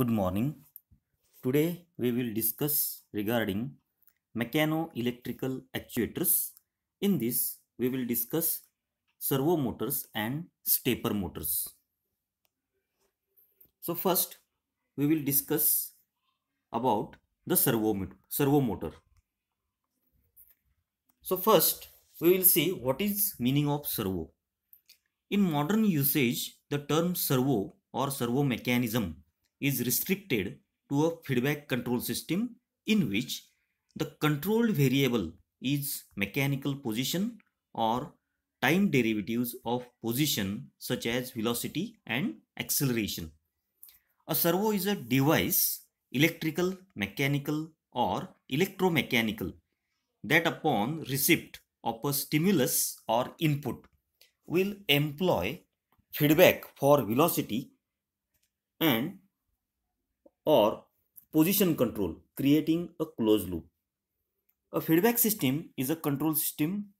good morning today we will discuss regarding mechano-electrical actuators in this we will discuss servo motors and stepper motors so first we will discuss about the servo servo motor so first we will see what is meaning of servo in modern usage the term servo or servo mechanism is restricted to a feedback control system in which the controlled variable is mechanical position or time derivatives of position such as velocity and acceleration. A servo is a device electrical, mechanical or electromechanical that upon receipt of a stimulus or input will employ feedback for velocity and or position control, creating a closed loop. A feedback system is a control system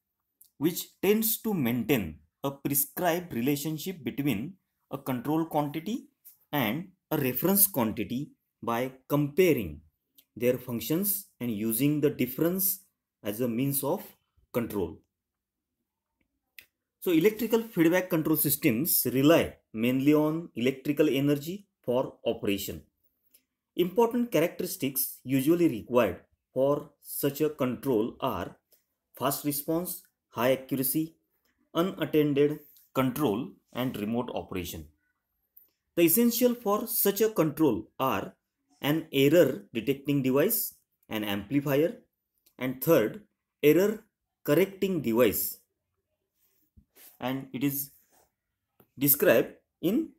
which tends to maintain a prescribed relationship between a control quantity and a reference quantity by comparing their functions and using the difference as a means of control. So electrical feedback control systems rely mainly on electrical energy for operation. Important characteristics usually required for such a control are fast response, high accuracy, unattended control and remote operation. The essential for such a control are an error detecting device, an amplifier and third error correcting device and it is described in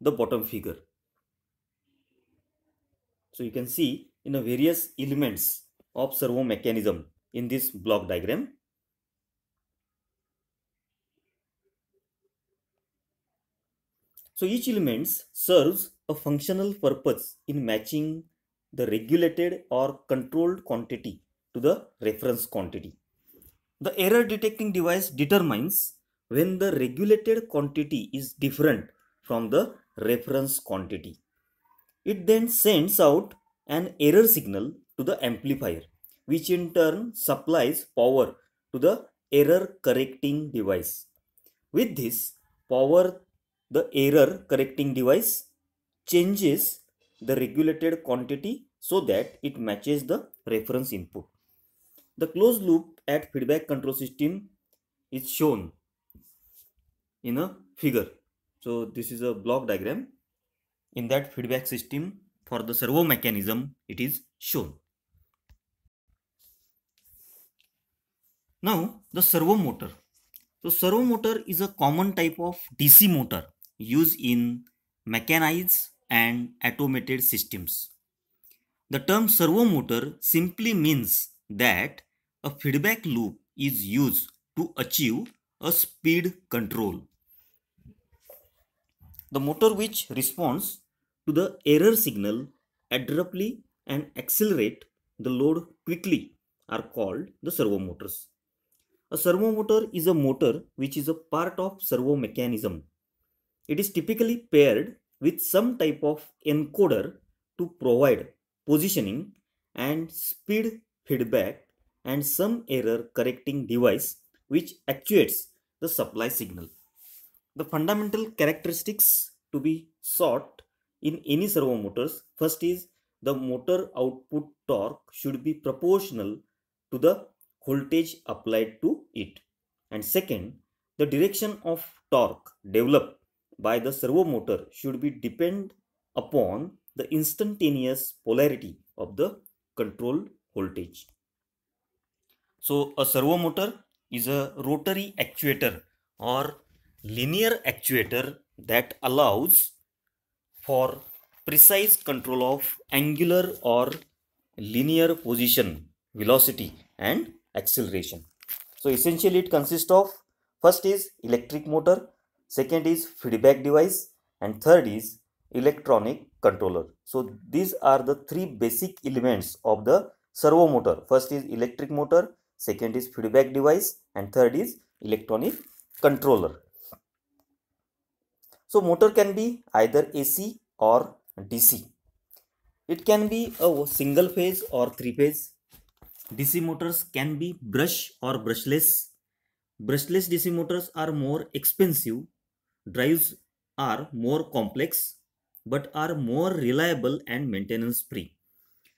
the bottom figure. So you can see in the various elements of servo mechanism in this block diagram. So each element serves a functional purpose in matching the regulated or controlled quantity to the reference quantity. The error detecting device determines when the regulated quantity is different from the reference quantity. It then sends out an error signal to the amplifier, which in turn supplies power to the error correcting device. With this power, the error correcting device changes the regulated quantity so that it matches the reference input. The closed loop at feedback control system is shown in a figure. So this is a block diagram in that feedback system for the servo mechanism it is shown. Now the servo motor. So servo motor is a common type of DC motor used in mechanized and automated systems. The term servo motor simply means that a feedback loop is used to achieve a speed control. The motor which responds to the error signal abruptly and accelerate the load quickly are called the servo motors. A servo motor is a motor which is a part of servo mechanism. It is typically paired with some type of encoder to provide positioning and speed feedback and some error correcting device which actuates the supply signal. The fundamental characteristics to be sought in any servo motors first is the motor output torque should be proportional to the voltage applied to it and second the direction of torque developed by the servo motor should be depend upon the instantaneous polarity of the control voltage. So a servo motor is a rotary actuator or linear actuator that allows for precise control of angular or linear position, velocity and acceleration. So essentially it consists of first is electric motor, second is feedback device and third is electronic controller. So these are the three basic elements of the servo motor. First is electric motor, second is feedback device and third is electronic controller. So motor can be either AC or DC. It can be a single phase or three phase. DC motors can be brush or brushless. Brushless DC motors are more expensive. Drives are more complex but are more reliable and maintenance free.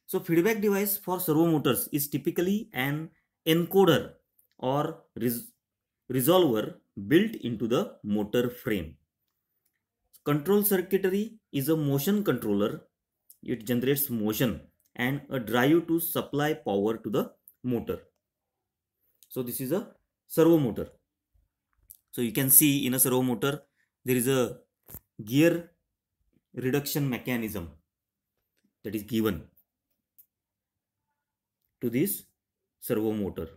So feedback device for servo motors is typically an encoder or res resolver built into the motor frame. Control circuitry is a motion controller. It generates motion and a drive to supply power to the motor. So this is a servo motor. So you can see in a servo motor there is a gear reduction mechanism that is given to this servo motor.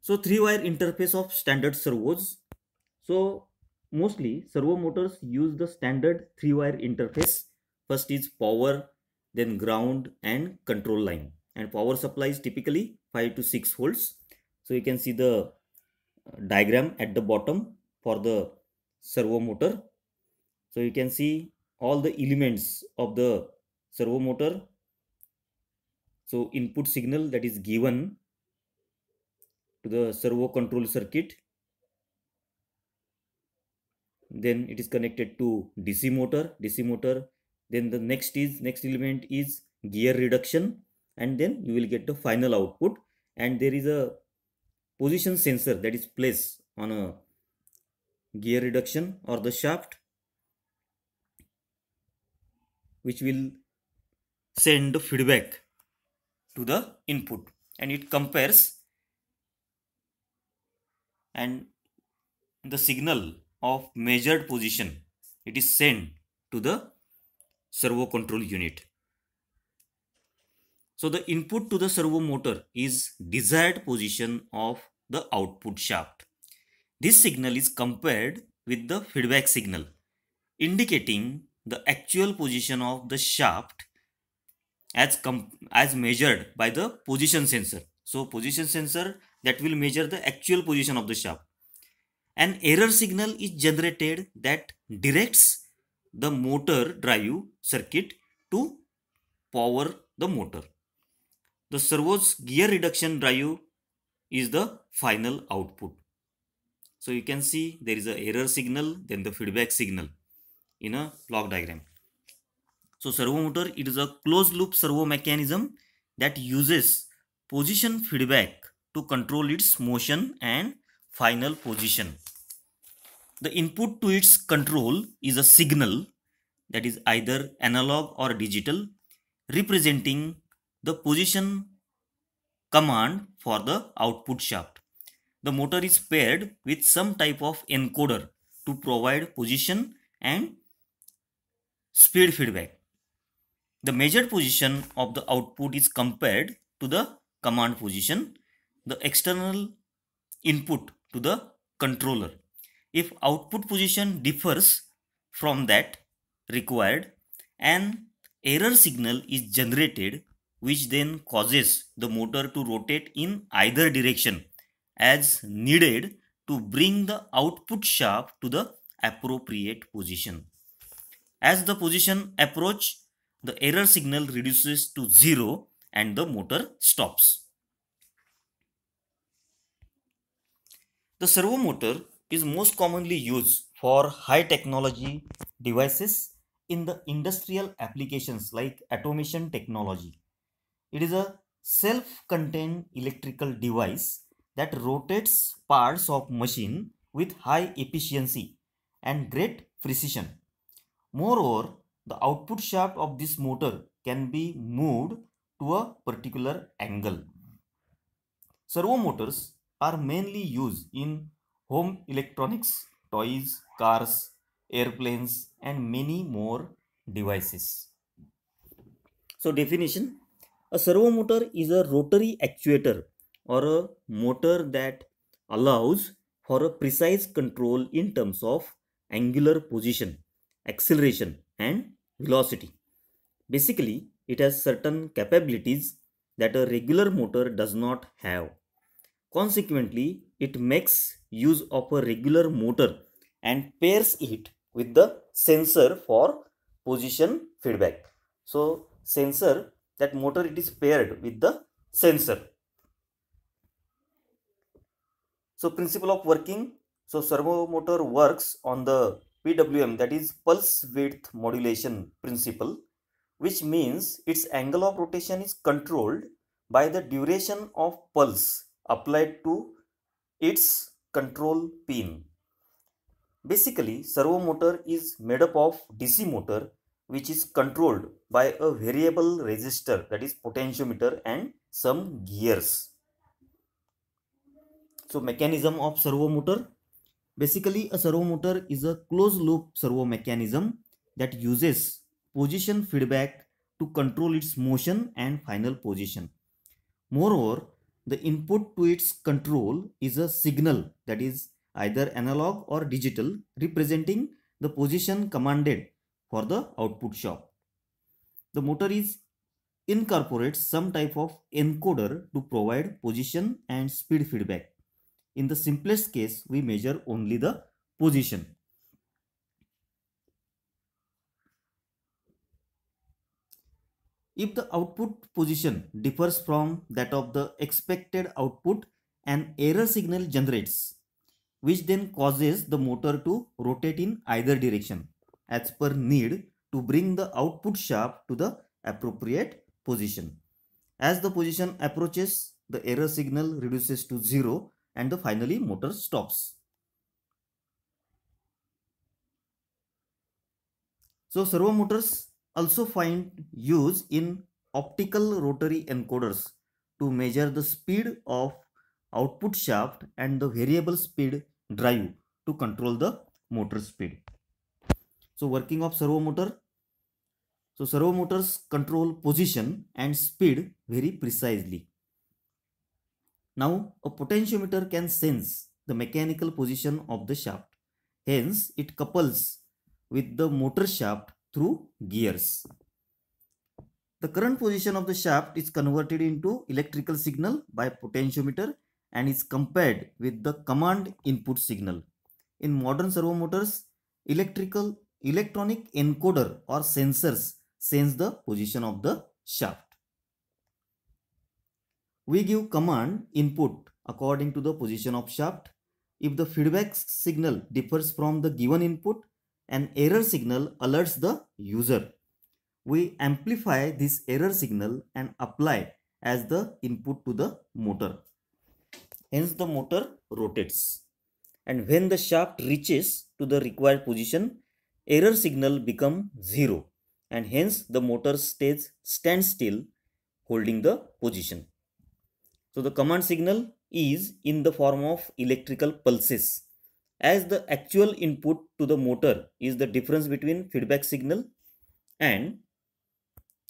So three wire interface of standard servos so mostly servo motors use the standard three wire interface. First is power, then ground and control line. And power supply is typically 5 to 6 volts. So you can see the uh, diagram at the bottom for the servo motor. So you can see all the elements of the servo motor. So input signal that is given to the servo control circuit then it is connected to dc motor dc motor then the next is next element is gear reduction and then you will get the final output and there is a position sensor that is placed on a gear reduction or the shaft which will send the feedback to the input and it compares and the signal of measured position, it is sent to the servo control unit. So the input to the servo motor is desired position of the output shaft. This signal is compared with the feedback signal indicating the actual position of the shaft as, as measured by the position sensor. So position sensor that will measure the actual position of the shaft an error signal is generated that directs the motor drive circuit to power the motor. The servo's gear reduction drive is the final output. So you can see there is an error signal, then the feedback signal in a block diagram. So servo motor, it is a closed loop servo mechanism that uses position feedback to control its motion and final position. The input to its control is a signal that is either analog or digital representing the position command for the output shaft. The motor is paired with some type of encoder to provide position and speed feedback. The measured position of the output is compared to the command position. The external input to the controller if output position differs from that required an error signal is generated which then causes the motor to rotate in either direction as needed to bring the output shaft to the appropriate position. As the position approach, the error signal reduces to zero and the motor stops. The servo motor is most commonly used for high technology devices in the industrial applications like automation technology. It is a self-contained electrical device that rotates parts of machine with high efficiency and great precision. Moreover, the output shaft of this motor can be moved to a particular angle. Servo motors are mainly used in home electronics, toys, cars, airplanes and many more devices. So definition, a servo motor is a rotary actuator or a motor that allows for a precise control in terms of angular position, acceleration and velocity. Basically, it has certain capabilities that a regular motor does not have. Consequently, it makes use of a regular motor and pairs it with the sensor for position feedback. So sensor that motor it is paired with the sensor. So principle of working. So servo motor works on the PWM that is pulse width modulation principle which means its angle of rotation is controlled by the duration of pulse applied to its control pin. Basically, servo motor is made up of DC motor which is controlled by a variable resistor that is potentiometer and some gears. So mechanism of servo motor. Basically a servo motor is a closed loop servo mechanism that uses position feedback to control its motion and final position. Moreover, the input to its control is a signal that is either analog or digital representing the position commanded for the output shop. The motor is incorporates some type of encoder to provide position and speed feedback. In the simplest case, we measure only the position. If the output position differs from that of the expected output, an error signal generates, which then causes the motor to rotate in either direction as per need to bring the output shaft to the appropriate position. As the position approaches, the error signal reduces to zero and the finally motor stops. So servo motors also find use in optical rotary encoders to measure the speed of output shaft and the variable speed drive to control the motor speed. So working of servo motor. So servo motors control position and speed very precisely. Now a potentiometer can sense the mechanical position of the shaft. Hence it couples with the motor shaft through gears. The current position of the shaft is converted into electrical signal by potentiometer and is compared with the command input signal. In modern servo motors, electrical electronic encoder or sensors sense the position of the shaft. We give command input according to the position of shaft. If the feedback signal differs from the given input, an error signal alerts the user. We amplify this error signal and apply as the input to the motor. Hence the motor rotates. And when the shaft reaches to the required position, error signal become zero and hence the motor stays standstill, still holding the position. So the command signal is in the form of electrical pulses as the actual input to the motor is the difference between feedback signal and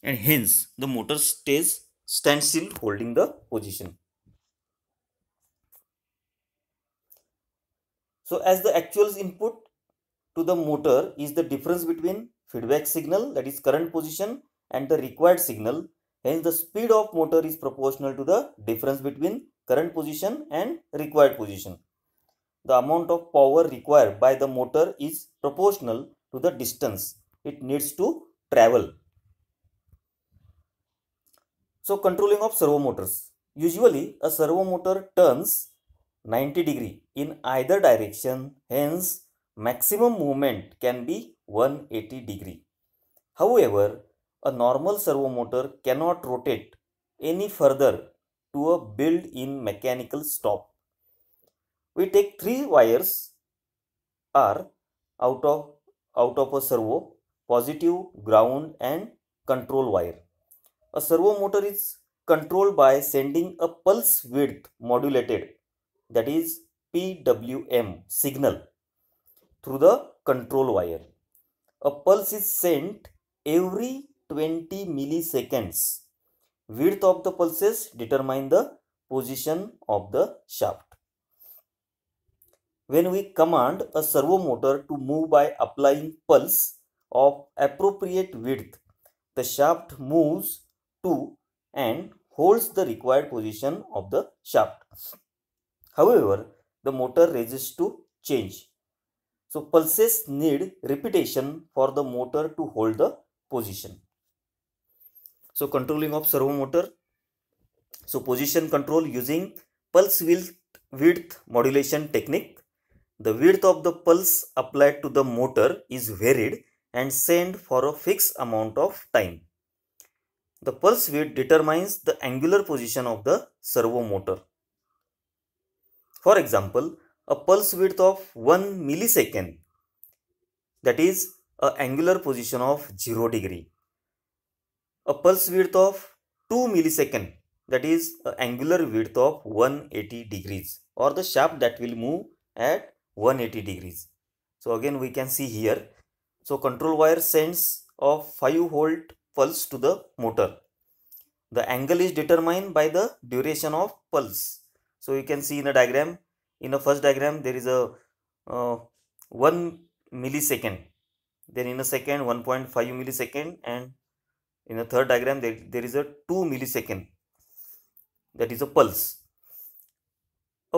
and hence the motor stays standstill holding the position. So as the actual input to the motor is the difference between feedback signal that is current position and the required signal hence the speed of motor is proportional to the difference between current position and required position the amount of power required by the motor is proportional to the distance it needs to travel. So controlling of servo motors. Usually a servo motor turns 90 degree in either direction hence maximum movement can be 180 degree. However, a normal servo motor cannot rotate any further to a built-in mechanical stop we take three wires are out of out of a servo positive ground and control wire a servo motor is controlled by sending a pulse width modulated that is PWM signal through the control wire. A pulse is sent every 20 milliseconds. Width of the pulses determine the position of the shaft when we command a servo motor to move by applying pulse of appropriate width. The shaft moves to and holds the required position of the shaft. However, the motor resists to change. So, pulses need repetition for the motor to hold the position. So, controlling of servo motor. So, position control using pulse width modulation technique. The width of the pulse applied to the motor is varied and sent for a fixed amount of time. The pulse width determines the angular position of the servo motor. For example, a pulse width of 1 millisecond that is a angular position of 0 degree. A pulse width of 2 millisecond that is a angular width of 180 degrees or the shaft that will move at 180 degrees so again we can see here so control wire sends a 5 volt pulse to the motor the angle is determined by the duration of pulse so you can see in the diagram in the first diagram there is a uh, 1 millisecond then in a second 1.5 millisecond and in the third diagram there, there is a 2 millisecond that is a pulse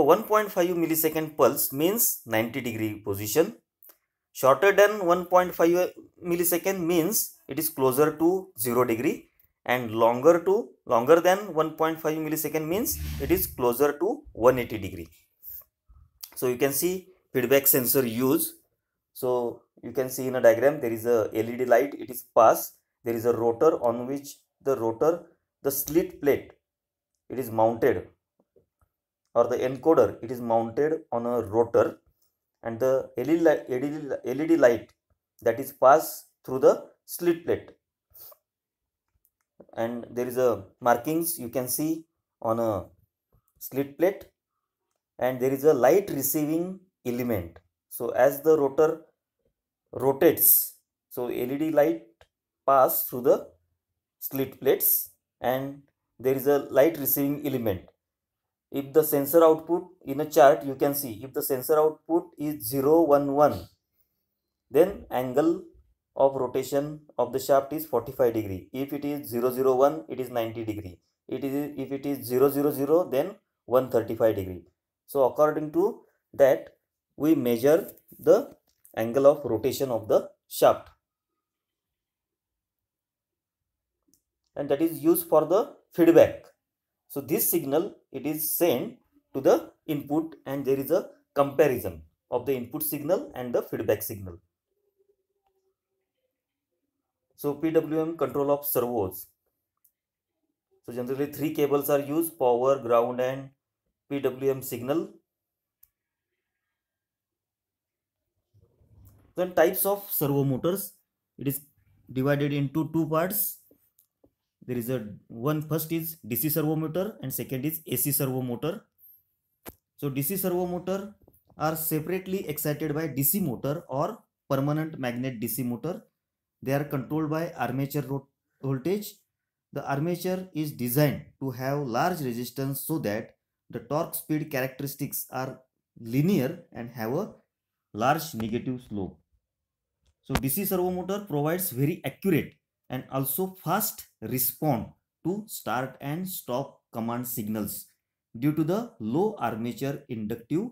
a 1.5 millisecond pulse means 90 degree position. Shorter than 1.5 millisecond means it is closer to 0 degree and longer to longer than 1.5 millisecond means it is closer to 180 degree. So you can see feedback sensor use. So you can see in a diagram there is a LED light it is passed. There is a rotor on which the rotor the slit plate it is mounted or the encoder it is mounted on a rotor and the LED light that is passed through the slit plate and there is a markings you can see on a slit plate and there is a light receiving element so as the rotor rotates so LED light pass through the slit plates and there is a light receiving element if the sensor output in a chart you can see if the sensor output is 0 1 1 then angle of rotation of the shaft is 45 degree if it is 0 1 it is 90 degree it is if it is 0 0 then 135 degree so according to that we measure the angle of rotation of the shaft and that is used for the feedback so this signal it is sent to the input and there is a comparison of the input signal and the feedback signal. So PWM control of servos. So generally three cables are used power, ground and PWM signal. Then types of servo motors. It is divided into two parts there is a one first is DC servo motor and second is AC servo motor. So DC servo motor are separately excited by DC motor or permanent magnet DC motor. They are controlled by armature voltage. The armature is designed to have large resistance so that the torque speed characteristics are linear and have a large negative slope. So DC servo motor provides very accurate and also fast respond to start and stop command signals due to the low armature inductive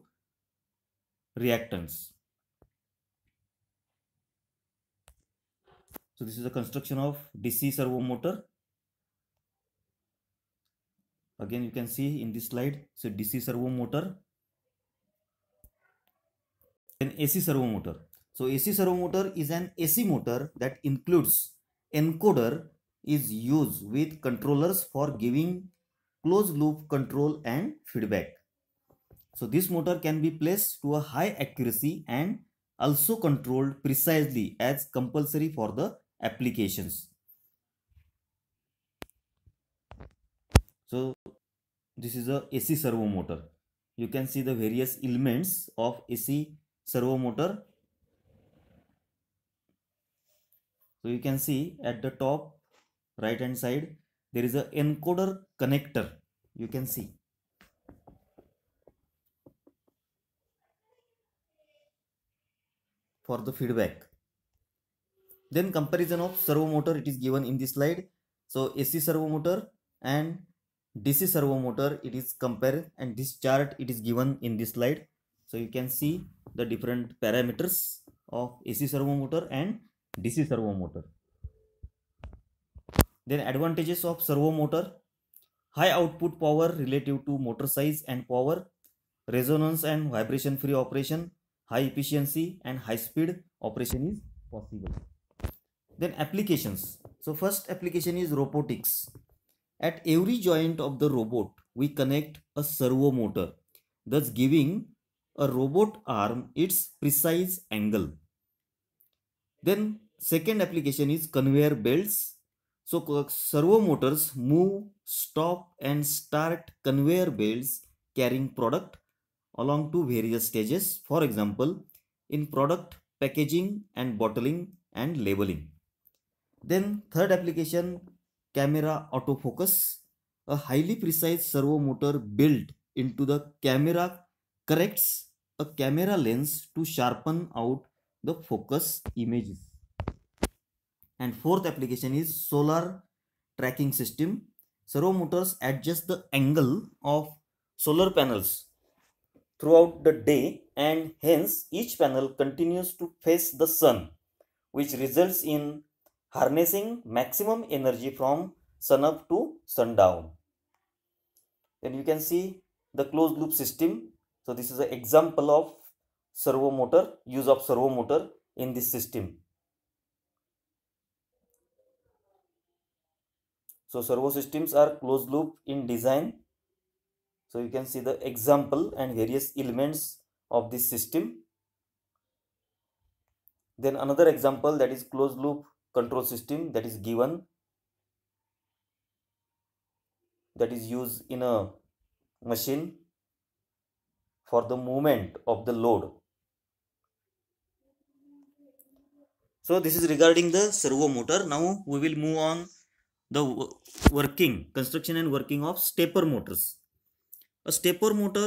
reactance. So this is the construction of DC servo motor. Again, you can see in this slide, so DC servo motor an AC servo motor. So AC servo motor is an AC motor that includes encoder is used with controllers for giving closed loop control and feedback. So this motor can be placed to a high accuracy and also controlled precisely as compulsory for the applications. So this is a AC servo motor. You can see the various elements of AC servo motor So you can see at the top right hand side there is a encoder connector you can see. for the feedback. Then comparison of servo motor it is given in this slide. So AC servo motor and DC servo motor it is compared and this chart it is given in this slide. So you can see the different parameters of AC servo motor and DC servo motor. Then advantages of servo motor. High output power relative to motor size and power, resonance and vibration free operation, high efficiency and high speed operation is possible. Then applications. So first application is robotics. At every joint of the robot, we connect a servo motor, thus giving a robot arm its precise angle. Then second application is conveyor belts. So servo motors move, stop and start conveyor belts carrying product along to various stages. For example, in product packaging and bottling and labeling. Then third application, camera autofocus. A highly precise servo motor built into the camera corrects a camera lens to sharpen out the focus images and fourth application is solar tracking system servo motors adjust the angle of solar panels throughout the day and hence each panel continues to face the sun which results in harnessing maximum energy from sunup to sundown. Then you can see the closed loop system. So this is an example of servo motor use of servo motor in this system so servo systems are closed loop in design so you can see the example and various elements of this system then another example that is closed loop control system that is given that is used in a machine for the movement of the load so this is regarding the servo motor now we will move on the working construction and working of stepper motors a stepper motor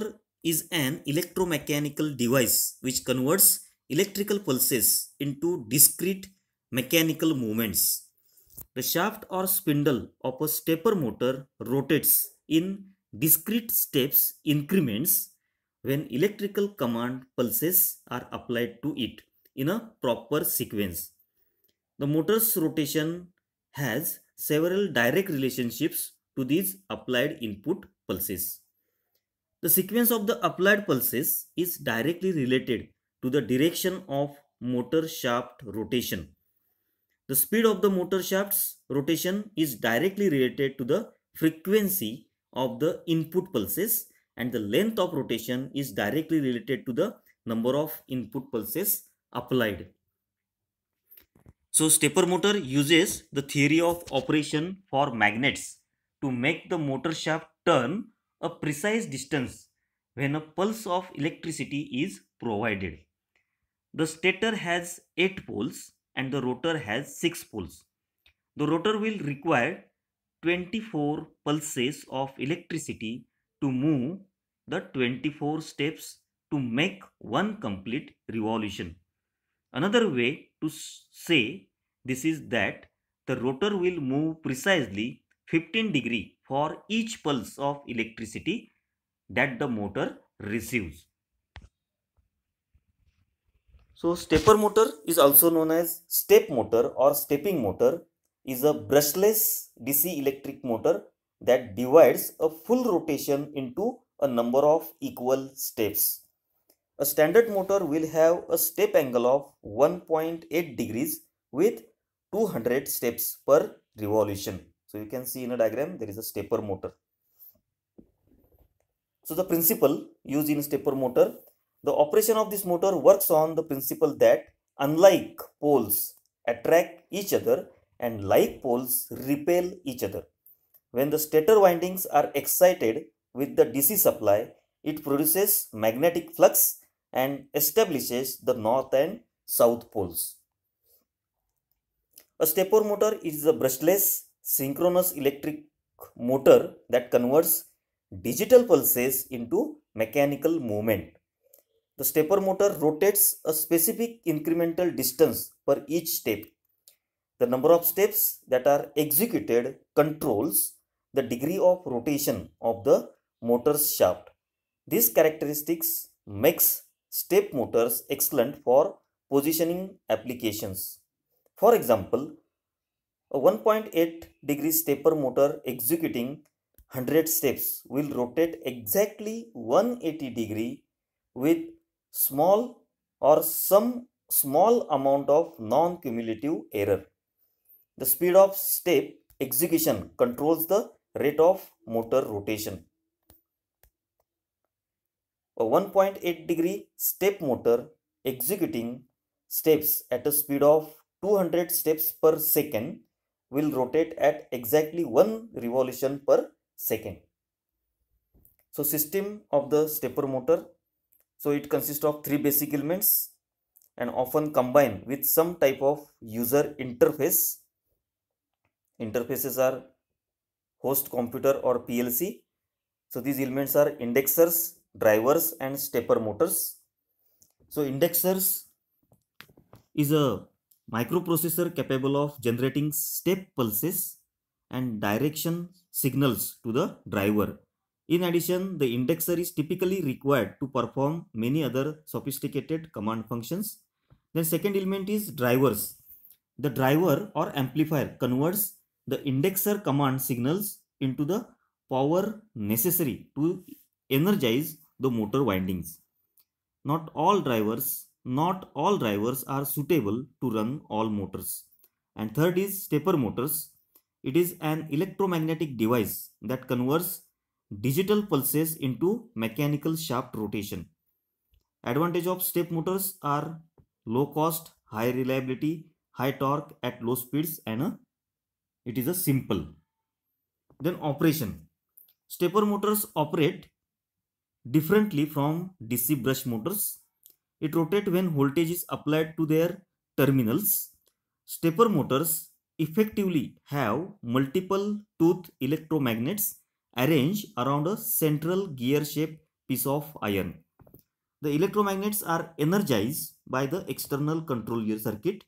is an electromechanical device which converts electrical pulses into discrete mechanical movements. The shaft or spindle of a stepper motor rotates in discrete steps increments when electrical command pulses are applied to it in a proper sequence. The motor's rotation has several direct relationships to these applied input pulses. The sequence of the applied pulses is directly related to the direction of motor shaft rotation. The speed of the motor shaft's rotation is directly related to the frequency of the input pulses and the length of rotation is directly related to the number of input pulses applied. So stepper motor uses the theory of operation for magnets to make the motor shaft turn a precise distance when a pulse of electricity is provided. The stator has 8 poles and the rotor has 6 poles. The rotor will require 24 pulses of electricity to move the 24 steps to make one complete revolution. Another way to say this is that the rotor will move precisely 15 degree for each pulse of electricity that the motor receives. So stepper motor is also known as step motor or stepping motor is a brushless DC electric motor that divides a full rotation into a number of equal steps. A standard motor will have a step angle of 1.8 degrees with 200 steps per revolution. So you can see in a diagram there is a stepper motor. So the principle used in stepper motor, the operation of this motor works on the principle that unlike poles attract each other and like poles repel each other. When the stator windings are excited with the DC supply, it produces magnetic flux and establishes the north and south poles. A stepper motor is a brushless synchronous electric motor that converts digital pulses into mechanical movement. The stepper motor rotates a specific incremental distance per each step. The number of steps that are executed controls the degree of rotation of the motor's shaft. These characteristics makes step motors excellent for positioning applications. For example, a 1.8 degree stepper motor executing 100 steps will rotate exactly 180 degree with small or some small amount of non-cumulative error. The speed of step execution controls the rate of motor rotation. A 1.8 degree step motor executing steps at a speed of 200 steps per second will rotate at exactly one revolution per second. So system of the stepper motor. So it consists of three basic elements and often combined with some type of user interface. Interfaces are host computer or PLC. So these elements are indexers, drivers and stepper motors. So indexers is a microprocessor capable of generating step pulses and direction signals to the driver. In addition, the indexer is typically required to perform many other sophisticated command functions. The second element is drivers. The driver or amplifier converts the indexer command signals into the power necessary to energize the motor windings. Not all drivers, not all drivers are suitable to run all motors. And third is stepper motors. It is an electromagnetic device that converts digital pulses into mechanical shaft rotation. Advantage of step motors are low cost, high reliability, high torque at low speeds and a, uh, it is a simple. Then operation. Stepper motors operate Differently from DC brush motors, it rotates when voltage is applied to their terminals. Stepper motors effectively have multiple tooth electromagnets arranged around a central gear-shaped piece of iron. The electromagnets are energized by the external control gear circuit.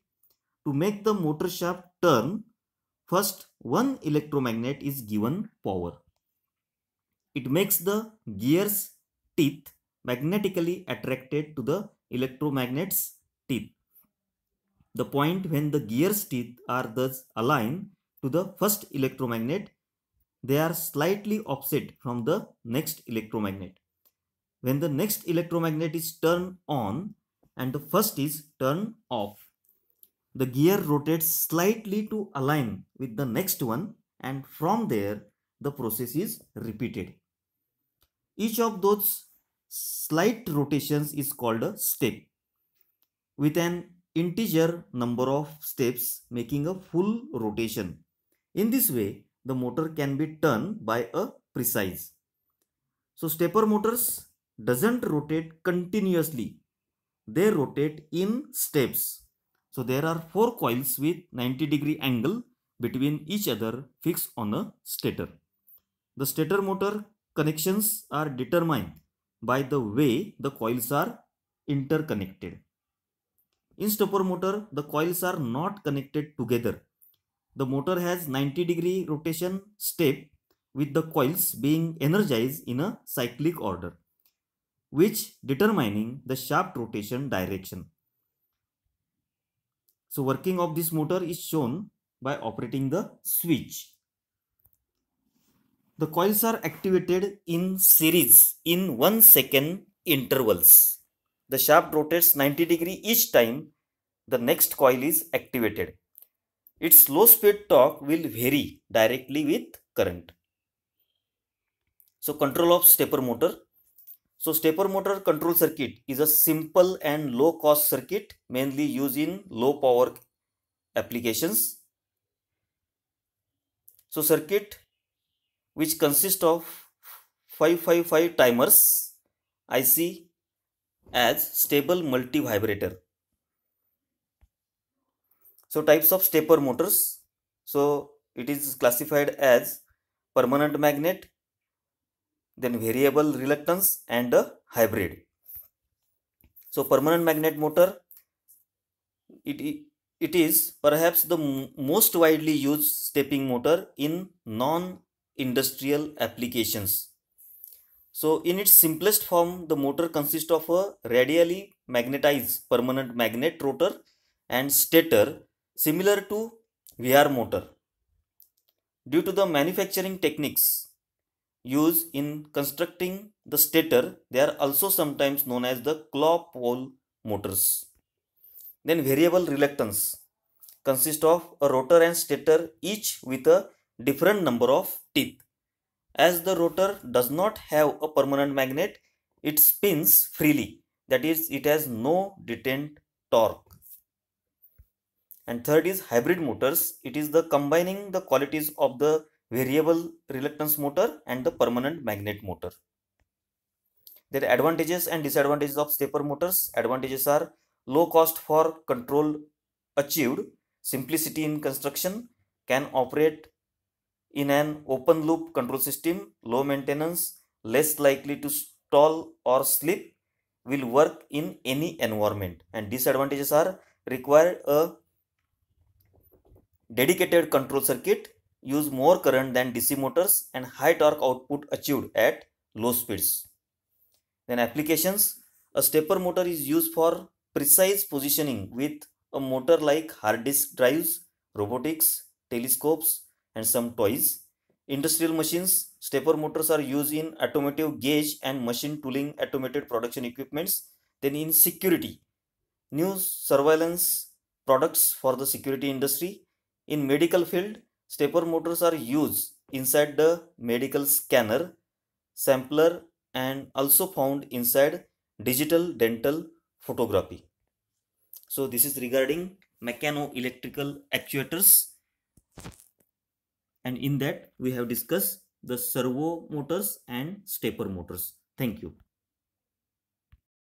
To make the motor shaft turn, first one electromagnet is given power. It makes the gears teeth magnetically attracted to the electromagnet's teeth. The point when the gear's teeth are thus aligned to the first electromagnet, they are slightly offset from the next electromagnet. When the next electromagnet is turned on and the first is turned off, the gear rotates slightly to align with the next one and from there the process is repeated. Each of those slight rotations is called a step with an integer number of steps making a full rotation. In this way, the motor can be turned by a precise. So stepper motors doesn't rotate continuously. They rotate in steps. So there are four coils with 90 degree angle between each other fixed on a stator. The stator motor connections are determined by the way the coils are interconnected. In stepper motor, the coils are not connected together. The motor has 90 degree rotation step with the coils being energized in a cyclic order, which determining the shaft rotation direction. So working of this motor is shown by operating the switch the coils are activated in series in 1 second intervals. The shaft rotates 90 degree each time the next coil is activated. Its low speed torque will vary directly with current. So control of stepper motor. So stepper motor control circuit is a simple and low cost circuit mainly used in low power applications. So circuit which consist of 555 timers IC as stable multi vibrator. So types of stepper motors. So it is classified as permanent magnet, then variable reluctance and a hybrid. So permanent magnet motor, it, it is perhaps the most widely used stepping motor in non industrial applications. So in its simplest form, the motor consists of a radially magnetized permanent magnet rotor and stator similar to VR motor. Due to the manufacturing techniques used in constructing the stator, they are also sometimes known as the claw pole motors. Then variable reluctance consists of a rotor and stator each with a different number of teeth. As the rotor does not have a permanent magnet, it spins freely. That is, it has no detent torque. And third is hybrid motors. It is the combining the qualities of the variable reluctance motor and the permanent magnet motor. Their advantages and disadvantages of stepper motors. Advantages are low cost for control achieved, simplicity in construction, can operate in an open loop control system, low maintenance, less likely to stall or slip will work in any environment and disadvantages are require a dedicated control circuit use more current than DC motors and high torque output achieved at low speeds. Then applications, a stepper motor is used for precise positioning with a motor like hard disk drives, robotics, telescopes, and some toys. Industrial machines, stepper motors are used in automotive gauge and machine tooling automated production equipments. Then in security, new surveillance products for the security industry. In medical field, stepper motors are used inside the medical scanner, sampler and also found inside digital dental photography. So this is regarding electrical actuators and in that we have discussed the servo motors and stepper motors. Thank you.